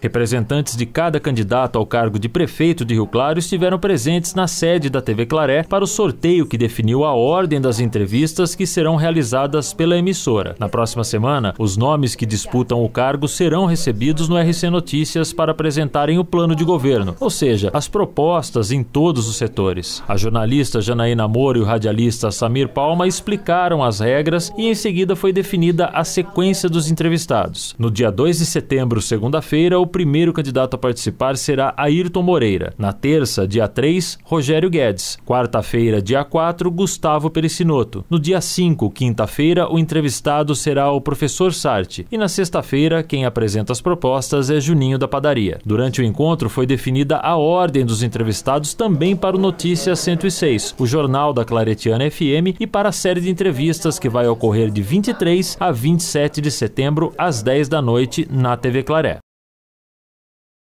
Representantes de cada candidato ao cargo de prefeito de Rio Claro estiveram presentes na sede da TV Claré para o sorteio que definiu a ordem das entrevistas que serão realizadas pela emissora. Na próxima semana, os nomes que disputam o cargo serão recebidos no RC Notícias para apresentarem o plano de governo, ou seja, as propostas em todos os setores. A jornalista Janaína Moura e o radialista Samir Palma explicaram as regras e em seguida foi definida a sequência dos entrevistados. No dia 2 de setembro, segunda-feira, o primeiro candidato a participar será Ayrton Moreira. Na terça, dia 3, Rogério Guedes. Quarta-feira, dia 4, Gustavo Pericinoto. No dia 5, quinta-feira, o entrevistado será o professor Sarti. E na sexta-feira, quem apresenta as propostas é Juninho da Padaria. Durante o encontro, foi definida a ordem dos entrevistados também para o Notícias 106, o jornal da Claretiana FM, e para a série de entrevistas que vai ocorrer de 23 a 27 de setembro, às 10 da noite, na TV Claré.